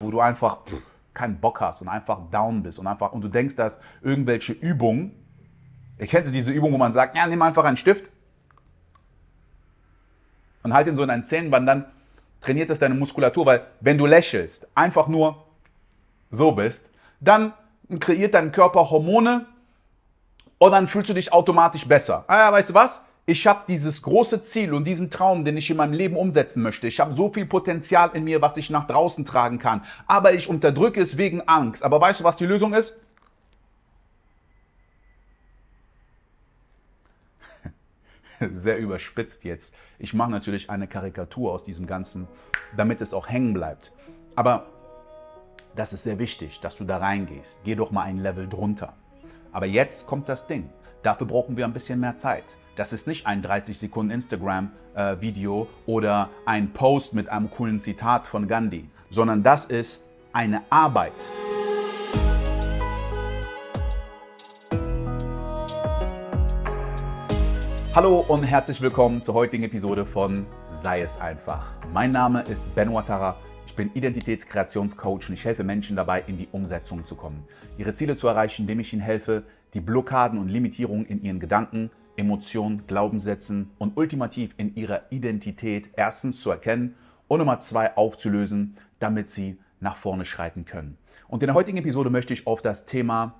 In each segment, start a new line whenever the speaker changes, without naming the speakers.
wo du einfach keinen Bock hast und einfach down bist und einfach und du denkst, dass irgendwelche Übungen, erkennst du diese Übung, wo man sagt, ja, nimm einfach einen Stift und halt ihn so in deinen Zähnenband, dann trainiert das deine Muskulatur, weil wenn du lächelst, einfach nur so bist, dann kreiert dein Körper Hormone und dann fühlst du dich automatisch besser. Ah, ja, weißt du was? ich habe dieses große Ziel und diesen Traum, den ich in meinem Leben umsetzen möchte. Ich habe so viel Potenzial in mir, was ich nach draußen tragen kann. Aber ich unterdrücke es wegen Angst. Aber weißt du, was die Lösung ist? Sehr überspitzt jetzt. Ich mache natürlich eine Karikatur aus diesem Ganzen, damit es auch hängen bleibt. Aber das ist sehr wichtig, dass du da reingehst. Geh doch mal ein Level drunter. Aber jetzt kommt das Ding. Dafür brauchen wir ein bisschen mehr Zeit. Das ist nicht ein 30 Sekunden Instagram-Video oder ein Post mit einem coolen Zitat von Gandhi, sondern das ist eine Arbeit. Hallo und herzlich willkommen zur heutigen Episode von Sei es einfach. Mein Name ist Ben Watara. Ich bin Identitätskreationscoach und ich helfe Menschen dabei, in die Umsetzung zu kommen, ihre Ziele zu erreichen, indem ich ihnen helfe, die Blockaden und Limitierungen in ihren Gedanken, Emotionen, Glaubenssätzen und ultimativ in ihrer Identität erstens zu erkennen und Nummer zwei aufzulösen, damit sie nach vorne schreiten können. Und in der heutigen Episode möchte ich auf das Thema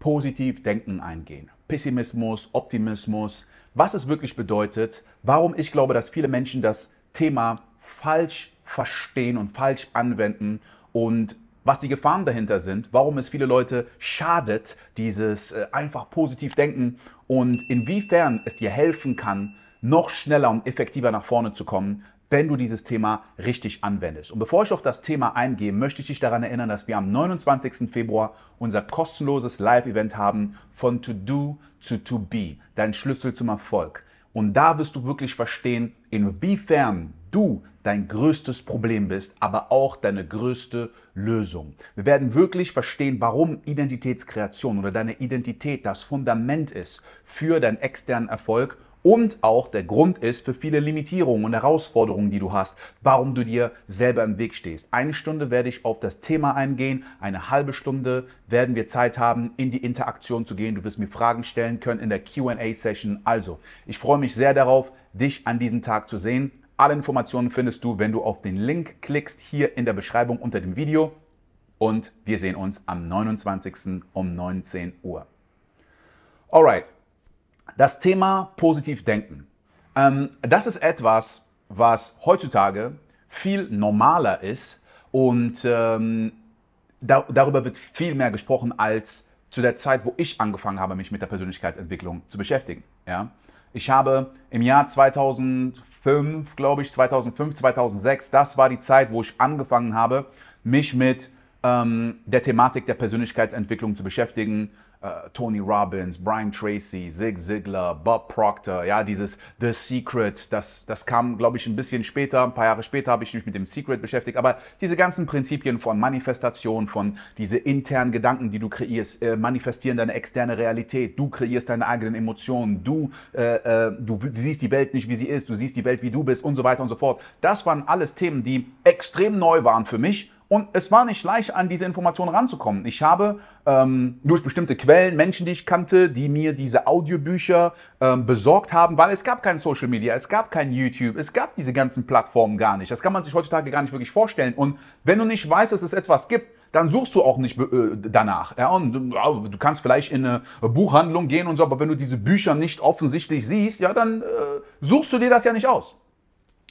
positiv denken eingehen. Pessimismus, Optimismus, was es wirklich bedeutet, warum ich glaube, dass viele Menschen das Thema falsch verstehen und falsch anwenden und was die Gefahren dahinter sind, warum es viele Leute schadet, dieses äh, einfach positiv denken und inwiefern es dir helfen kann, noch schneller und effektiver nach vorne zu kommen, wenn du dieses Thema richtig anwendest. Und bevor ich auf das Thema eingehe, möchte ich dich daran erinnern, dass wir am 29. Februar unser kostenloses Live-Event haben von To Do zu To Be, dein Schlüssel zum Erfolg. Und da wirst du wirklich verstehen, inwiefern du dein größtes Problem bist, aber auch deine größte Lösung. Wir werden wirklich verstehen, warum Identitätskreation oder deine Identität das Fundament ist für deinen externen Erfolg und auch der Grund ist für viele Limitierungen und Herausforderungen, die du hast, warum du dir selber im Weg stehst. Eine Stunde werde ich auf das Thema eingehen, eine halbe Stunde werden wir Zeit haben, in die Interaktion zu gehen. Du wirst mir Fragen stellen können in der QA-Session. Also, ich freue mich sehr darauf, dich an diesem Tag zu sehen. Alle Informationen findest du, wenn du auf den Link klickst, hier in der Beschreibung unter dem Video. Und wir sehen uns am 29. um 19 Uhr. Alright, das Thema positiv denken. Ähm, das ist etwas, was heutzutage viel normaler ist und ähm, da, darüber wird viel mehr gesprochen als zu der Zeit, wo ich angefangen habe, mich mit der Persönlichkeitsentwicklung zu beschäftigen. Ja? Ich habe im Jahr 2005, glaube ich, 2005, 2006, das war die Zeit, wo ich angefangen habe, mich mit ähm, der Thematik der Persönlichkeitsentwicklung zu beschäftigen, äh, Tony Robbins, Brian Tracy, Zig Ziglar, Bob Proctor, ja, dieses The Secret, das, das kam, glaube ich, ein bisschen später, ein paar Jahre später habe ich mich mit dem Secret beschäftigt, aber diese ganzen Prinzipien von Manifestation, von diese internen Gedanken, die du kreierst, äh, manifestieren deine externe Realität, du kreierst deine eigenen Emotionen, du, äh, äh du siehst die Welt nicht, wie sie ist, du siehst die Welt, wie du bist und so weiter und so fort. Das waren alles Themen, die extrem neu waren für mich und es war nicht leicht, an diese Informationen ranzukommen. Ich habe ähm, durch bestimmte Quellen Menschen, die ich kannte, die mir diese Audiobücher ähm, besorgt haben, weil es gab kein Social Media, es gab kein YouTube, es gab diese ganzen Plattformen gar nicht. Das kann man sich heutzutage gar nicht wirklich vorstellen. Und wenn du nicht weißt, dass es etwas gibt, dann suchst du auch nicht äh, danach. Ja, und du kannst vielleicht in eine Buchhandlung gehen und so, aber wenn du diese Bücher nicht offensichtlich siehst, ja, dann äh, suchst du dir das ja nicht aus.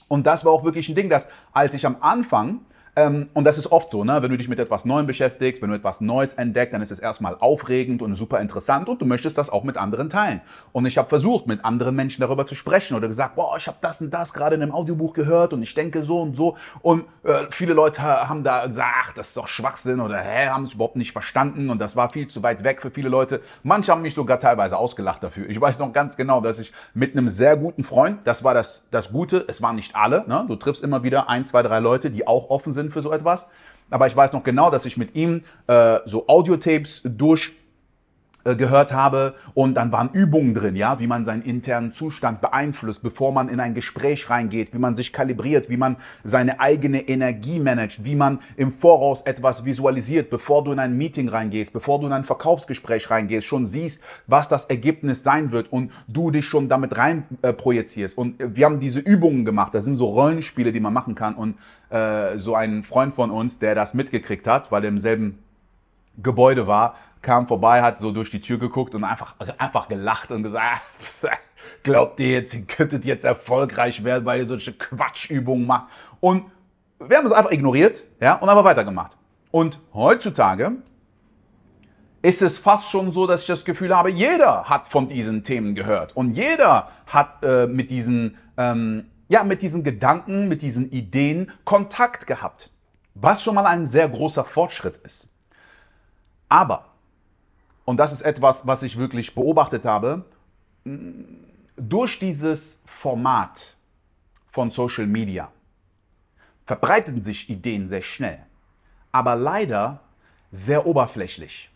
Und das war auch wirklich ein Ding, dass als ich am Anfang ähm, und das ist oft so, ne? wenn du dich mit etwas Neuem beschäftigst, wenn du etwas Neues entdeckst, dann ist es erstmal aufregend und super interessant und du möchtest das auch mit anderen teilen. Und ich habe versucht, mit anderen Menschen darüber zu sprechen oder gesagt, boah, ich habe das und das gerade in einem Audiobuch gehört und ich denke so und so. Und äh, viele Leute haben da gesagt, ach, das ist doch Schwachsinn oder hä, haben es überhaupt nicht verstanden und das war viel zu weit weg für viele Leute. Manche haben mich sogar teilweise ausgelacht dafür. Ich weiß noch ganz genau, dass ich mit einem sehr guten Freund, das war das, das Gute, es waren nicht alle, ne? du triffst immer wieder ein, zwei, drei Leute, die auch offen sind für so etwas. Aber ich weiß noch genau, dass ich mit ihm äh, so Audiotapes durch äh, gehört habe und dann waren Übungen drin, ja, wie man seinen internen Zustand beeinflusst, bevor man in ein Gespräch reingeht, wie man sich kalibriert, wie man seine eigene Energie managt, wie man im Voraus etwas visualisiert, bevor du in ein Meeting reingehst, bevor du in ein Verkaufsgespräch reingehst, schon siehst, was das Ergebnis sein wird und du dich schon damit rein äh, projizierst. Und äh, wir haben diese Übungen gemacht, das sind so Rollenspiele, die man machen kann und äh, so ein Freund von uns, der das mitgekriegt hat, weil er im selben Gebäude war, kam vorbei, hat so durch die Tür geguckt und einfach, einfach gelacht und gesagt, ah, glaubt ihr jetzt, ihr könntet jetzt erfolgreich werden, weil ihr solche Quatschübungen macht? Und wir haben es einfach ignoriert ja, und einfach weitergemacht. Und heutzutage ist es fast schon so, dass ich das Gefühl habe, jeder hat von diesen Themen gehört und jeder hat äh, mit, diesen, ähm, ja, mit diesen Gedanken, mit diesen Ideen Kontakt gehabt, was schon mal ein sehr großer Fortschritt ist. Aber und das ist etwas, was ich wirklich beobachtet habe, durch dieses Format von Social Media verbreiten sich Ideen sehr schnell, aber leider sehr oberflächlich.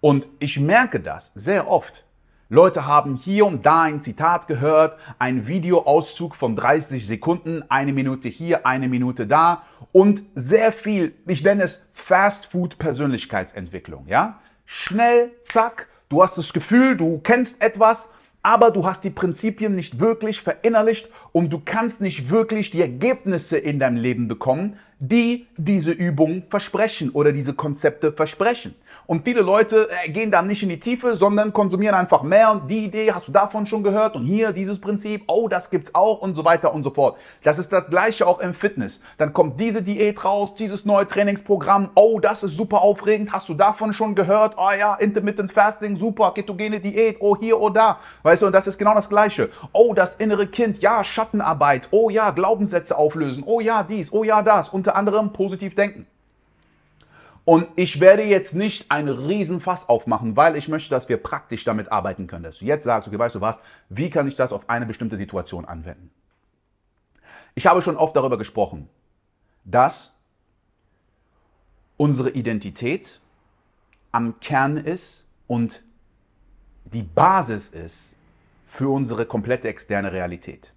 Und ich merke das sehr oft. Leute haben hier und da ein Zitat gehört, ein Videoauszug von 30 Sekunden, eine Minute hier, eine Minute da und sehr viel, ich nenne es Fast Food Persönlichkeitsentwicklung, ja? schnell, zack. Du hast das Gefühl, du kennst etwas, aber du hast die Prinzipien nicht wirklich verinnerlicht und du kannst nicht wirklich die Ergebnisse in deinem Leben bekommen, die diese Übungen versprechen oder diese Konzepte versprechen. Und viele Leute äh, gehen dann nicht in die Tiefe, sondern konsumieren einfach mehr. Und die Idee hast du davon schon gehört. Und hier dieses Prinzip, oh, das gibt's auch und so weiter und so fort. Das ist das Gleiche auch im Fitness. Dann kommt diese Diät raus, dieses neue Trainingsprogramm. Oh, das ist super aufregend. Hast du davon schon gehört? Oh ja, Intermittent Fasting, super. Ketogene Diät, oh hier, oh da. Weißt du, und das ist genau das Gleiche. Oh, das innere Kind, ja, Schattenarbeit. Oh ja, Glaubenssätze auflösen. Oh ja, dies, oh ja, das. Unter anderem positiv denken. Und ich werde jetzt nicht ein Riesenfass aufmachen, weil ich möchte, dass wir praktisch damit arbeiten können. Dass du jetzt sagst, okay, weißt du was, wie kann ich das auf eine bestimmte Situation anwenden? Ich habe schon oft darüber gesprochen, dass unsere Identität am Kern ist und die Basis ist für unsere komplette externe Realität.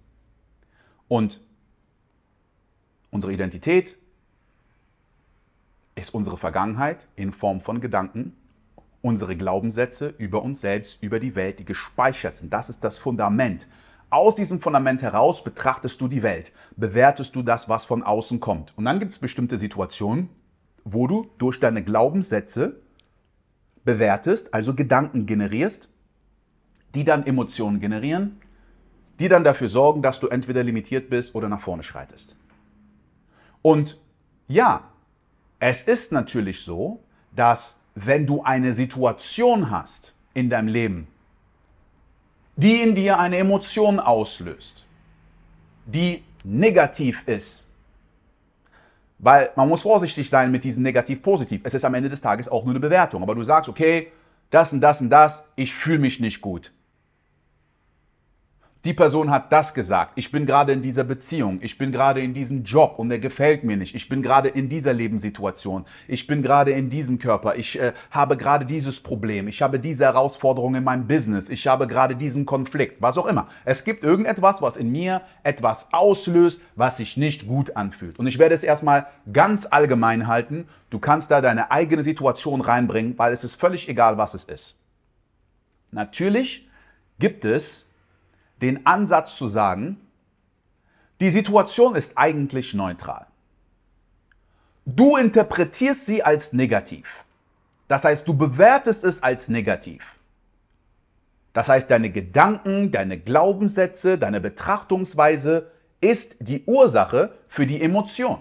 Und unsere Identität ist unsere Vergangenheit in Form von Gedanken, unsere Glaubenssätze über uns selbst, über die Welt, die gespeichert sind. Das ist das Fundament. Aus diesem Fundament heraus betrachtest du die Welt, bewertest du das, was von außen kommt. Und dann gibt es bestimmte Situationen, wo du durch deine Glaubenssätze bewertest, also Gedanken generierst, die dann Emotionen generieren, die dann dafür sorgen, dass du entweder limitiert bist oder nach vorne schreitest. Und ja, es ist natürlich so, dass wenn du eine Situation hast in deinem Leben, die in dir eine Emotion auslöst, die negativ ist, weil man muss vorsichtig sein mit diesem negativ-positiv. Es ist am Ende des Tages auch nur eine Bewertung. Aber du sagst, okay, das und das und das, ich fühle mich nicht gut die Person hat das gesagt, ich bin gerade in dieser Beziehung, ich bin gerade in diesem Job und der gefällt mir nicht, ich bin gerade in dieser Lebenssituation, ich bin gerade in diesem Körper, ich äh, habe gerade dieses Problem, ich habe diese Herausforderung in meinem Business, ich habe gerade diesen Konflikt, was auch immer. Es gibt irgendetwas, was in mir etwas auslöst, was sich nicht gut anfühlt. Und ich werde es erstmal ganz allgemein halten, du kannst da deine eigene Situation reinbringen, weil es ist völlig egal, was es ist. Natürlich gibt es den Ansatz zu sagen, die Situation ist eigentlich neutral. Du interpretierst sie als negativ. Das heißt, du bewertest es als negativ. Das heißt, deine Gedanken, deine Glaubenssätze, deine Betrachtungsweise ist die Ursache für die Emotion.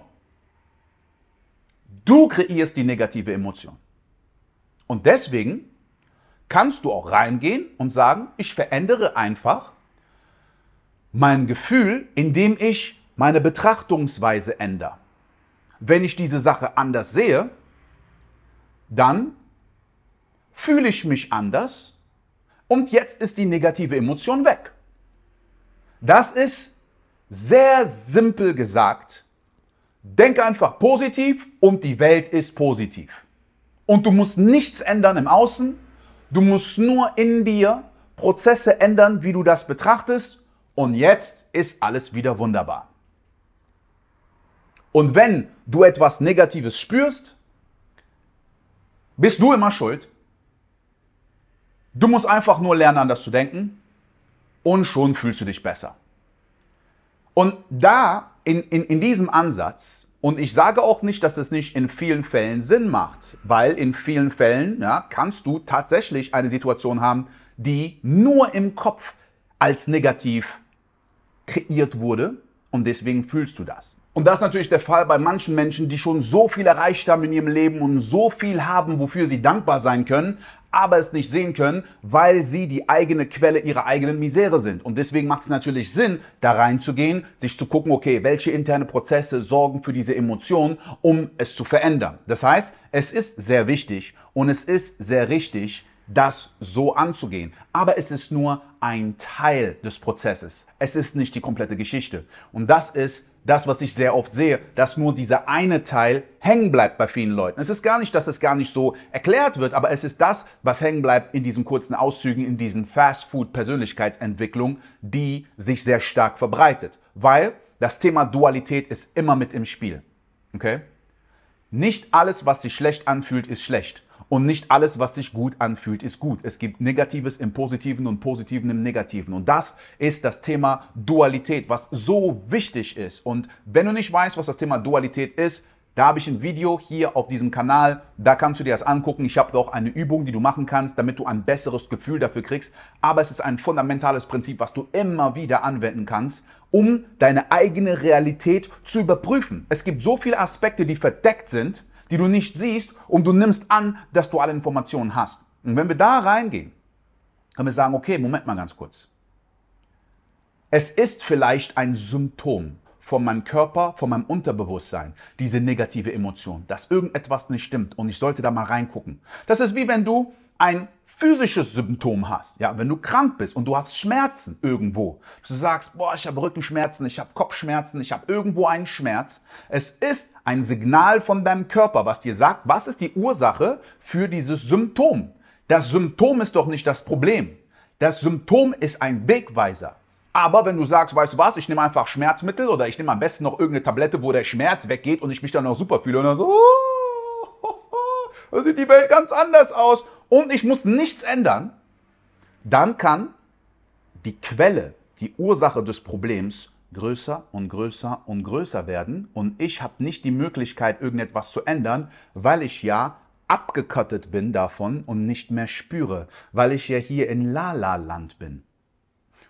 Du kreierst die negative Emotion. Und deswegen kannst du auch reingehen und sagen, ich verändere einfach mein Gefühl, indem ich meine Betrachtungsweise ändere. Wenn ich diese Sache anders sehe, dann fühle ich mich anders und jetzt ist die negative Emotion weg. Das ist sehr simpel gesagt. Denke einfach positiv und die Welt ist positiv. Und du musst nichts ändern im Außen, du musst nur in dir Prozesse ändern, wie du das betrachtest und jetzt ist alles wieder wunderbar. Und wenn du etwas Negatives spürst, bist du immer schuld. Du musst einfach nur lernen, anders zu denken und schon fühlst du dich besser. Und da, in, in, in diesem Ansatz, und ich sage auch nicht, dass es nicht in vielen Fällen Sinn macht, weil in vielen Fällen ja, kannst du tatsächlich eine Situation haben, die nur im Kopf als negativ kreiert wurde und deswegen fühlst du das. Und das ist natürlich der Fall bei manchen Menschen, die schon so viel erreicht haben in ihrem Leben und so viel haben, wofür sie dankbar sein können, aber es nicht sehen können, weil sie die eigene Quelle ihrer eigenen Misere sind. Und deswegen macht es natürlich Sinn, da reinzugehen, sich zu gucken, okay, welche internen Prozesse sorgen für diese Emotionen, um es zu verändern. Das heißt, es ist sehr wichtig und es ist sehr richtig, das so anzugehen. Aber es ist nur ein Teil des Prozesses. Es ist nicht die komplette Geschichte. Und das ist das, was ich sehr oft sehe, dass nur dieser eine Teil hängen bleibt bei vielen Leuten. Es ist gar nicht, dass es gar nicht so erklärt wird, aber es ist das, was hängen bleibt in diesen kurzen Auszügen, in diesen Fast-Food-Persönlichkeitsentwicklung, die sich sehr stark verbreitet. Weil das Thema Dualität ist immer mit im Spiel. Okay? Nicht alles, was sich schlecht anfühlt, ist schlecht. Und nicht alles, was sich gut anfühlt, ist gut. Es gibt Negatives im Positiven und Positiven im Negativen. Und das ist das Thema Dualität, was so wichtig ist. Und wenn du nicht weißt, was das Thema Dualität ist, da habe ich ein Video hier auf diesem Kanal, da kannst du dir das angucken. Ich habe da auch eine Übung, die du machen kannst, damit du ein besseres Gefühl dafür kriegst. Aber es ist ein fundamentales Prinzip, was du immer wieder anwenden kannst, um deine eigene Realität zu überprüfen. Es gibt so viele Aspekte, die verdeckt sind, die du nicht siehst und du nimmst an, dass du alle Informationen hast. Und wenn wir da reingehen, können wir sagen, okay, Moment mal ganz kurz. Es ist vielleicht ein Symptom von meinem Körper, von meinem Unterbewusstsein, diese negative Emotion, dass irgendetwas nicht stimmt und ich sollte da mal reingucken. Das ist wie wenn du ein physisches Symptom hast, ja, wenn du krank bist und du hast Schmerzen irgendwo, du sagst, boah, ich habe Rückenschmerzen, ich habe Kopfschmerzen, ich habe irgendwo einen Schmerz. Es ist ein Signal von deinem Körper, was dir sagt, was ist die Ursache für dieses Symptom. Das Symptom ist doch nicht das Problem. Das Symptom ist ein Wegweiser. Aber wenn du sagst, weißt du was, ich nehme einfach Schmerzmittel oder ich nehme am besten noch irgendeine Tablette, wo der Schmerz weggeht und ich mich dann noch super fühle und dann so, oh, oh, oh, sieht die Welt ganz anders aus und ich muss nichts ändern, dann kann die Quelle, die Ursache des Problems größer und größer und größer werden und ich habe nicht die Möglichkeit, irgendetwas zu ändern, weil ich ja abgekottet bin davon und nicht mehr spüre, weil ich ja hier in Lala-Land bin.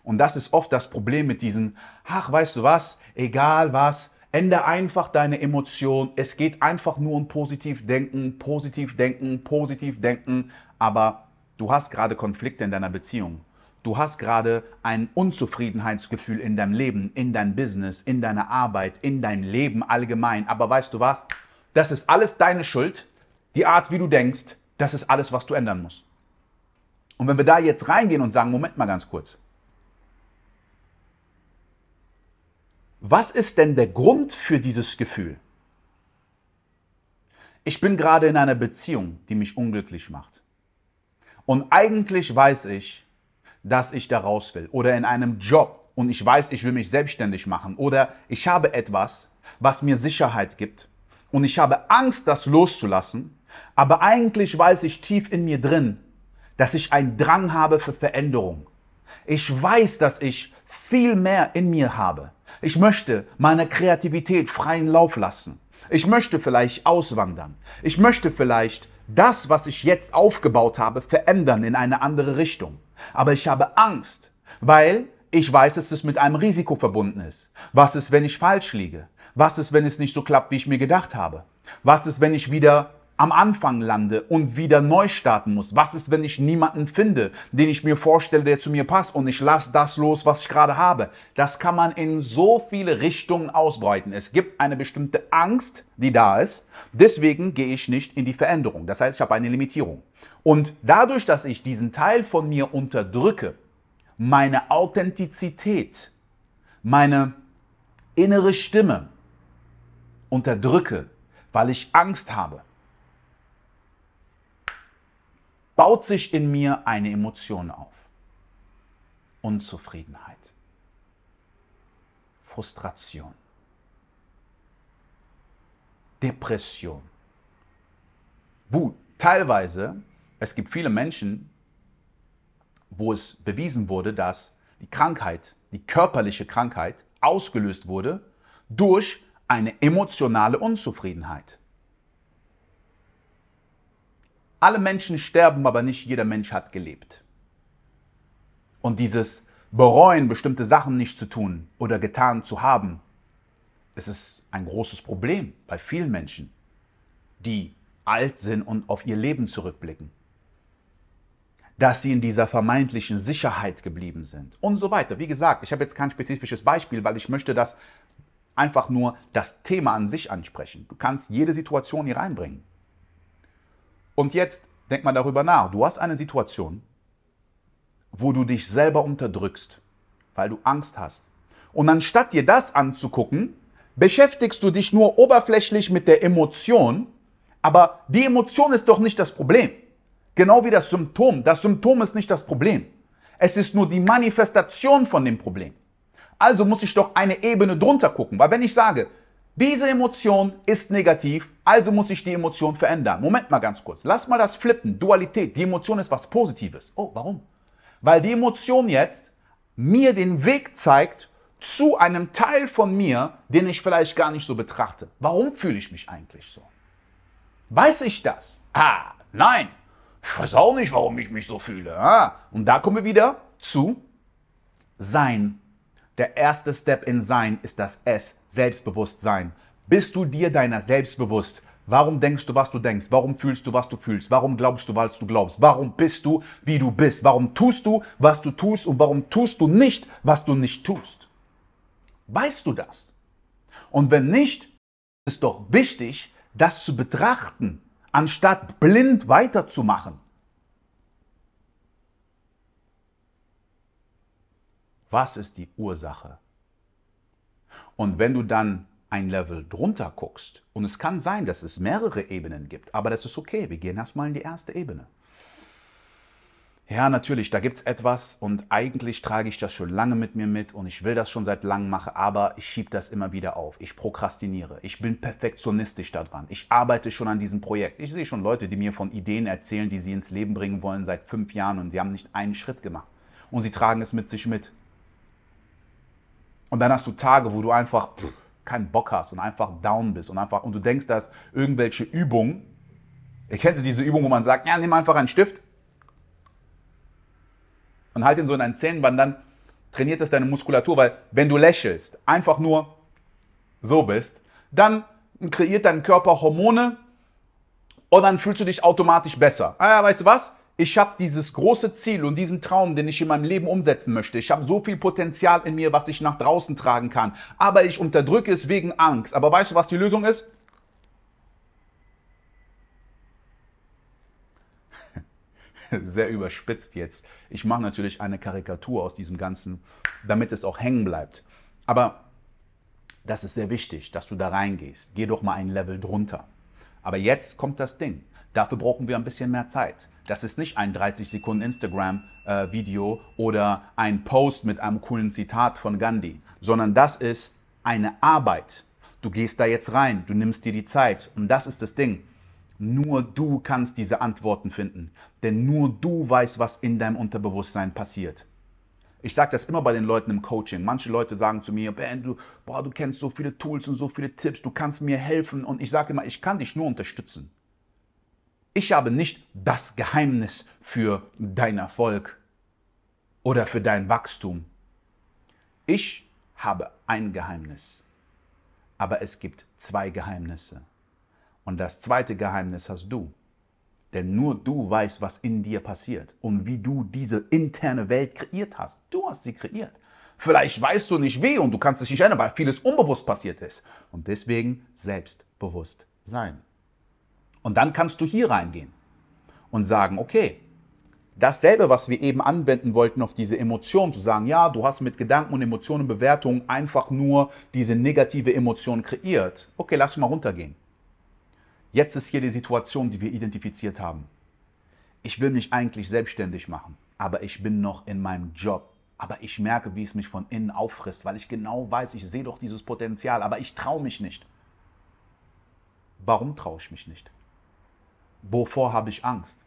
Und das ist oft das Problem mit diesen, ach, weißt du was, egal was, Ende einfach deine Emotion. Es geht einfach nur um positiv denken, positiv denken, positiv denken aber du hast gerade Konflikte in deiner Beziehung. Du hast gerade ein Unzufriedenheitsgefühl in deinem Leben, in deinem Business, in deiner Arbeit, in deinem Leben allgemein. Aber weißt du was? Das ist alles deine Schuld. Die Art, wie du denkst, das ist alles, was du ändern musst. Und wenn wir da jetzt reingehen und sagen, Moment mal ganz kurz. Was ist denn der Grund für dieses Gefühl? Ich bin gerade in einer Beziehung, die mich unglücklich macht. Und eigentlich weiß ich, dass ich da raus will oder in einem Job und ich weiß, ich will mich selbstständig machen oder ich habe etwas, was mir Sicherheit gibt und ich habe Angst, das loszulassen, aber eigentlich weiß ich tief in mir drin, dass ich einen Drang habe für Veränderung. Ich weiß, dass ich viel mehr in mir habe. Ich möchte meine Kreativität freien Lauf lassen. Ich möchte vielleicht auswandern. Ich möchte vielleicht das, was ich jetzt aufgebaut habe, verändern in eine andere Richtung. Aber ich habe Angst, weil ich weiß, dass es mit einem Risiko verbunden ist. Was ist, wenn ich falsch liege? Was ist, wenn es nicht so klappt, wie ich mir gedacht habe? Was ist, wenn ich wieder am Anfang lande und wieder neu starten muss? Was ist, wenn ich niemanden finde, den ich mir vorstelle, der zu mir passt und ich lasse das los, was ich gerade habe? Das kann man in so viele Richtungen ausbreiten. Es gibt eine bestimmte Angst, die da ist. Deswegen gehe ich nicht in die Veränderung. Das heißt, ich habe eine Limitierung. Und dadurch, dass ich diesen Teil von mir unterdrücke, meine Authentizität, meine innere Stimme unterdrücke, weil ich Angst habe, baut sich in mir eine Emotion auf. Unzufriedenheit. Frustration. Depression. Wut. Teilweise, es gibt viele Menschen, wo es bewiesen wurde, dass die Krankheit, die körperliche Krankheit, ausgelöst wurde durch eine emotionale Unzufriedenheit. Alle Menschen sterben, aber nicht jeder Mensch hat gelebt. Und dieses Bereuen, bestimmte Sachen nicht zu tun oder getan zu haben, es ist ein großes Problem bei vielen Menschen, die alt sind und auf ihr Leben zurückblicken. Dass sie in dieser vermeintlichen Sicherheit geblieben sind und so weiter. Wie gesagt, ich habe jetzt kein spezifisches Beispiel, weil ich möchte das einfach nur das Thema an sich ansprechen. Du kannst jede Situation hier reinbringen. Und jetzt denk mal darüber nach. Du hast eine Situation, wo du dich selber unterdrückst, weil du Angst hast. Und anstatt dir das anzugucken, beschäftigst du dich nur oberflächlich mit der Emotion, aber die Emotion ist doch nicht das Problem. Genau wie das Symptom. Das Symptom ist nicht das Problem. Es ist nur die Manifestation von dem Problem. Also muss ich doch eine Ebene drunter gucken, weil wenn ich sage, diese Emotion ist negativ, also muss ich die Emotion verändern. Moment mal ganz kurz. Lass mal das flippen. Dualität. Die Emotion ist was Positives. Oh, warum? Weil die Emotion jetzt mir den Weg zeigt zu einem Teil von mir, den ich vielleicht gar nicht so betrachte. Warum fühle ich mich eigentlich so? Weiß ich das? Ah, nein. Ich weiß auch nicht, warum ich mich so fühle. Ah, und da kommen wir wieder zu sein der erste Step in Sein ist das S, Selbstbewusstsein. Bist du dir deiner selbstbewusst? Warum denkst du, was du denkst? Warum fühlst du, was du fühlst? Warum glaubst du, was du glaubst? Warum bist du, wie du bist? Warum tust du, was du tust? Und warum tust du nicht, was du nicht tust? Weißt du das? Und wenn nicht, ist doch wichtig, das zu betrachten, anstatt blind weiterzumachen. Was ist die Ursache? Und wenn du dann ein Level drunter guckst, und es kann sein, dass es mehrere Ebenen gibt, aber das ist okay, wir gehen erstmal in die erste Ebene. Ja, natürlich, da gibt es etwas und eigentlich trage ich das schon lange mit mir mit und ich will das schon seit langem machen, aber ich schiebe das immer wieder auf. Ich prokrastiniere. Ich bin perfektionistisch daran. Ich arbeite schon an diesem Projekt. Ich sehe schon Leute, die mir von Ideen erzählen, die sie ins Leben bringen wollen seit fünf Jahren und sie haben nicht einen Schritt gemacht. Und sie tragen es mit sich mit. Und dann hast du Tage, wo du einfach keinen Bock hast und einfach down bist und einfach und du denkst, dass irgendwelche Übungen, erkennst du diese Übung, wo man sagt, ja, nimm einfach einen Stift und halt ihn so in deinen Zähnen, weil dann trainiert das deine Muskulatur, weil wenn du lächelst, einfach nur so bist, dann kreiert dein Körper Hormone und dann fühlst du dich automatisch besser. Ah, ja, weißt du was? ich habe dieses große Ziel und diesen Traum, den ich in meinem Leben umsetzen möchte. Ich habe so viel Potenzial in mir, was ich nach draußen tragen kann. Aber ich unterdrücke es wegen Angst. Aber weißt du, was die Lösung ist? Sehr überspitzt jetzt. Ich mache natürlich eine Karikatur aus diesem Ganzen, damit es auch hängen bleibt. Aber das ist sehr wichtig, dass du da reingehst. Geh doch mal ein Level drunter. Aber jetzt kommt das Ding. Dafür brauchen wir ein bisschen mehr Zeit. Das ist nicht ein 30 Sekunden Instagram-Video äh, oder ein Post mit einem coolen Zitat von Gandhi, sondern das ist eine Arbeit. Du gehst da jetzt rein, du nimmst dir die Zeit und das ist das Ding. Nur du kannst diese Antworten finden, denn nur du weißt, was in deinem Unterbewusstsein passiert. Ich sage das immer bei den Leuten im Coaching. Manche Leute sagen zu mir, Ben, du, boah, du kennst so viele Tools und so viele Tipps, du kannst mir helfen. Und ich sage immer, ich kann dich nur unterstützen. Ich habe nicht das Geheimnis für dein Erfolg oder für dein Wachstum. Ich habe ein Geheimnis. Aber es gibt zwei Geheimnisse. Und das zweite Geheimnis hast du. Denn nur du weißt, was in dir passiert und wie du diese interne Welt kreiert hast. Du hast sie kreiert. Vielleicht weißt du nicht wie und du kannst dich nicht erinnern, weil vieles unbewusst passiert ist. Und deswegen selbstbewusst sein. Und dann kannst du hier reingehen und sagen, okay, dasselbe, was wir eben anwenden wollten auf diese Emotion, zu sagen, ja, du hast mit Gedanken und Emotionen und Bewertungen einfach nur diese negative Emotion kreiert. Okay, lass mal runtergehen. Jetzt ist hier die Situation, die wir identifiziert haben. Ich will mich eigentlich selbstständig machen, aber ich bin noch in meinem Job. Aber ich merke, wie es mich von innen auffrisst, weil ich genau weiß, ich sehe doch dieses Potenzial, aber ich traue mich nicht. Warum traue ich mich nicht? wovor habe ich Angst?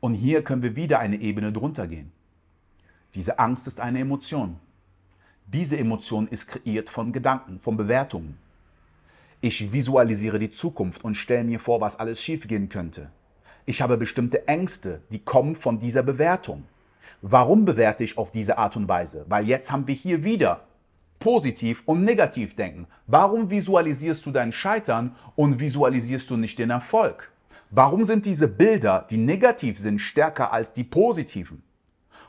Und hier können wir wieder eine Ebene drunter gehen. Diese Angst ist eine Emotion. Diese Emotion ist kreiert von Gedanken, von Bewertungen. Ich visualisiere die Zukunft und stelle mir vor, was alles schiefgehen könnte. Ich habe bestimmte Ängste, die kommen von dieser Bewertung. Warum bewerte ich auf diese Art und Weise? Weil jetzt haben wir hier wieder positiv und negativ denken. Warum visualisierst du dein Scheitern und visualisierst du nicht den Erfolg? Warum sind diese Bilder, die negativ sind, stärker als die positiven?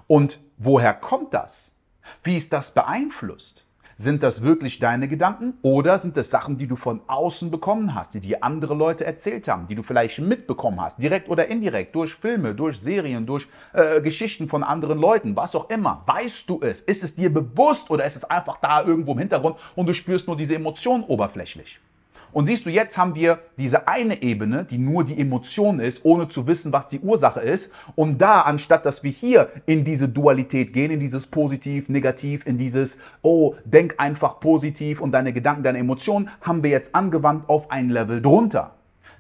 Und woher kommt das? Wie ist das beeinflusst? Sind das wirklich deine Gedanken oder sind das Sachen, die du von außen bekommen hast, die dir andere Leute erzählt haben, die du vielleicht mitbekommen hast, direkt oder indirekt, durch Filme, durch Serien, durch äh, Geschichten von anderen Leuten, was auch immer? Weißt du es? Ist es dir bewusst oder ist es einfach da irgendwo im Hintergrund und du spürst nur diese Emotionen oberflächlich? Und siehst du, jetzt haben wir diese eine Ebene, die nur die Emotion ist, ohne zu wissen, was die Ursache ist. Und da, anstatt dass wir hier in diese Dualität gehen, in dieses Positiv, Negativ, in dieses, oh, denk einfach positiv und deine Gedanken, deine Emotionen, haben wir jetzt angewandt auf ein Level drunter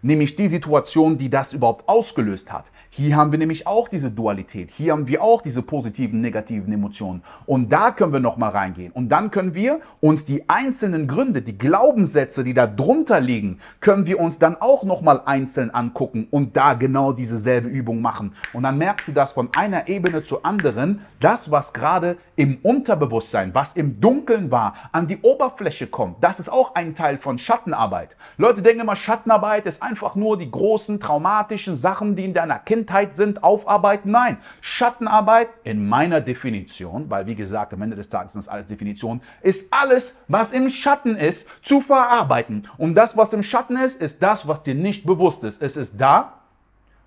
nämlich die Situation, die das überhaupt ausgelöst hat. Hier haben wir nämlich auch diese Dualität. Hier haben wir auch diese positiven, negativen Emotionen. Und da können wir nochmal reingehen. Und dann können wir uns die einzelnen Gründe, die Glaubenssätze, die da drunter liegen, können wir uns dann auch nochmal einzeln angucken und da genau dieselbe Übung machen. Und dann merkst du das von einer Ebene zur anderen, das, was gerade im Unterbewusstsein, was im Dunkeln war, an die Oberfläche kommt. Das ist auch ein Teil von Schattenarbeit. Leute denken immer, Schattenarbeit ist einfach nur die großen traumatischen Sachen, die in deiner Kindheit Blindheit sind, aufarbeiten. Nein, Schattenarbeit in meiner Definition, weil wie gesagt, am Ende des Tages sind das alles Definitionen, ist alles, was im Schatten ist, zu verarbeiten. Und das, was im Schatten ist, ist das, was dir nicht bewusst ist. Es ist da,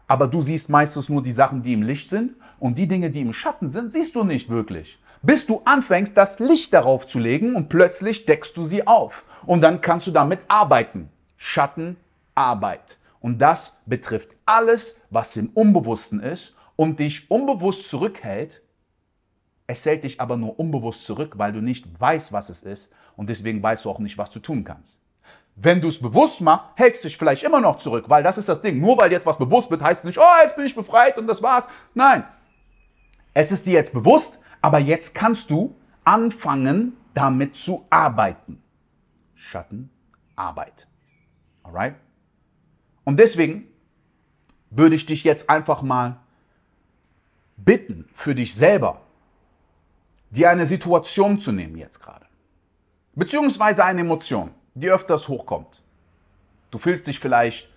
aber du siehst meistens nur die Sachen, die im Licht sind und die Dinge, die im Schatten sind, siehst du nicht wirklich. Bis du anfängst, das Licht darauf zu legen und plötzlich deckst du sie auf und dann kannst du damit arbeiten. Schattenarbeit. Und das betrifft alles, was im Unbewussten ist und dich unbewusst zurückhält. Es hält dich aber nur unbewusst zurück, weil du nicht weißt, was es ist und deswegen weißt du auch nicht, was du tun kannst. Wenn du es bewusst machst, hältst du dich vielleicht immer noch zurück, weil das ist das Ding. Nur weil dir etwas bewusst wird, heißt es nicht, oh, jetzt bin ich befreit und das war's. Nein, es ist dir jetzt bewusst, aber jetzt kannst du anfangen, damit zu arbeiten. Schattenarbeit. Alright? Und deswegen würde ich dich jetzt einfach mal bitten, für dich selber dir eine Situation zu nehmen jetzt gerade. Beziehungsweise eine Emotion, die öfters hochkommt. Du fühlst dich vielleicht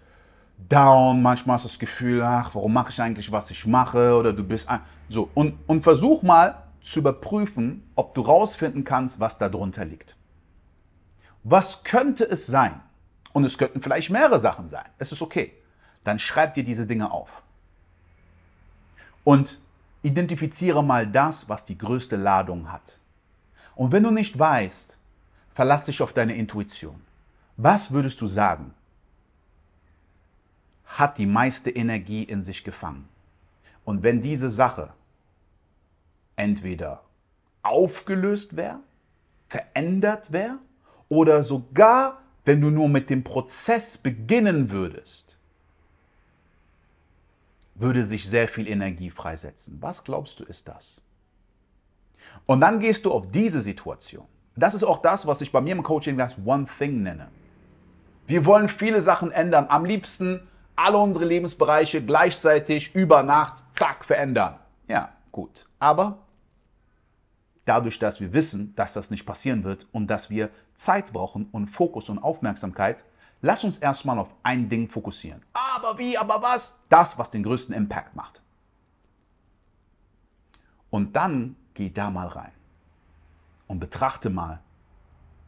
down, manchmal hast du das Gefühl, ach, warum mache ich eigentlich, was ich mache? Oder du bist so. Und, und versuch mal zu überprüfen, ob du rausfinden kannst, was darunter liegt. Was könnte es sein? Und es könnten vielleicht mehrere Sachen sein. Es ist okay. Dann schreib dir diese Dinge auf. Und identifiziere mal das, was die größte Ladung hat. Und wenn du nicht weißt, verlass dich auf deine Intuition. Was würdest du sagen? Hat die meiste Energie in sich gefangen. Und wenn diese Sache entweder aufgelöst wäre, verändert wäre oder sogar wenn du nur mit dem Prozess beginnen würdest, würde sich sehr viel Energie freisetzen. Was glaubst du ist das? Und dann gehst du auf diese Situation. Das ist auch das, was ich bei mir im Coaching das One Thing nenne. Wir wollen viele Sachen ändern. Am liebsten alle unsere Lebensbereiche gleichzeitig über Nacht, zack, verändern. Ja, gut. Aber dadurch, dass wir wissen, dass das nicht passieren wird und dass wir Zeit brauchen und Fokus und Aufmerksamkeit, lass uns erstmal auf ein Ding fokussieren. Aber wie, aber was? Das, was den größten Impact macht. Und dann geh da mal rein und betrachte mal,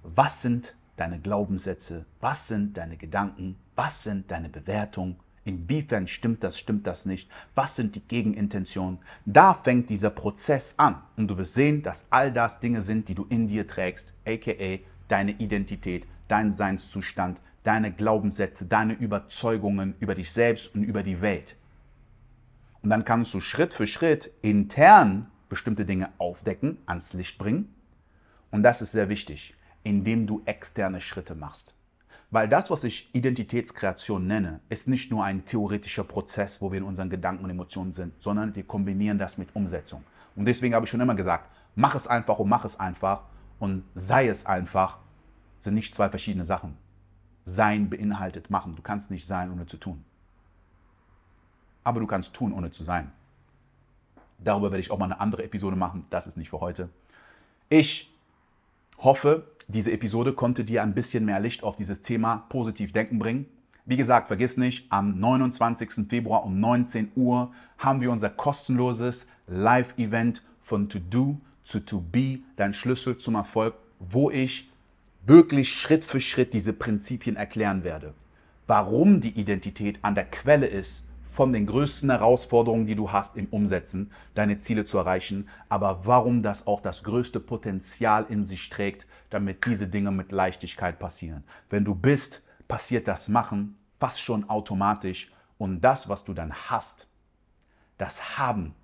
was sind deine Glaubenssätze, was sind deine Gedanken, was sind deine Bewertungen, inwiefern stimmt das, stimmt das nicht, was sind die Gegenintentionen. Da fängt dieser Prozess an und du wirst sehen, dass all das Dinge sind, die du in dir trägst, aka deine Identität, deinen Seinszustand, deine Glaubenssätze, deine Überzeugungen über dich selbst und über die Welt. Und dann kannst du Schritt für Schritt intern bestimmte Dinge aufdecken, ans Licht bringen. Und das ist sehr wichtig, indem du externe Schritte machst. Weil das, was ich Identitätskreation nenne, ist nicht nur ein theoretischer Prozess, wo wir in unseren Gedanken und Emotionen sind, sondern wir kombinieren das mit Umsetzung. Und deswegen habe ich schon immer gesagt, mach es einfach und mach es einfach und sei es einfach sind nicht zwei verschiedene Sachen. Sein beinhaltet machen. Du kannst nicht sein, ohne zu tun. Aber du kannst tun, ohne zu sein. Darüber werde ich auch mal eine andere Episode machen. Das ist nicht für heute. Ich hoffe, diese Episode konnte dir ein bisschen mehr Licht auf dieses Thema positiv denken bringen. Wie gesagt, vergiss nicht, am 29. Februar um 19 Uhr haben wir unser kostenloses Live-Event von To Do zu To Be, dein Schlüssel zum Erfolg, wo ich wirklich Schritt für Schritt diese Prinzipien erklären werde. Warum die Identität an der Quelle ist von den größten Herausforderungen, die du hast im Umsetzen, deine Ziele zu erreichen, aber warum das auch das größte Potenzial in sich trägt, damit diese Dinge mit Leichtigkeit passieren. Wenn du bist, passiert das Machen fast schon automatisch und das, was du dann hast, das Haben,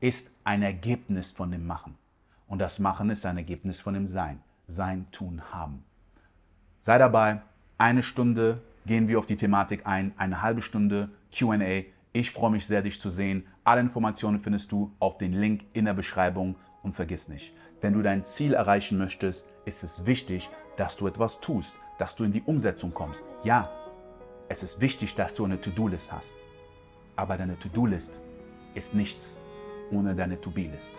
ist ein Ergebnis von dem Machen. Und das Machen ist ein Ergebnis von dem Sein sein Tun haben. Sei dabei, eine Stunde gehen wir auf die Thematik ein, eine halbe Stunde QA. Ich freue mich sehr, dich zu sehen. Alle Informationen findest du auf den Link in der Beschreibung und vergiss nicht, wenn du dein Ziel erreichen möchtest, ist es wichtig, dass du etwas tust, dass du in die Umsetzung kommst. Ja, es ist wichtig, dass du eine To-Do-List hast. Aber deine To-Do-List ist nichts ohne deine To-Be-List.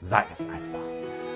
Sei es einfach.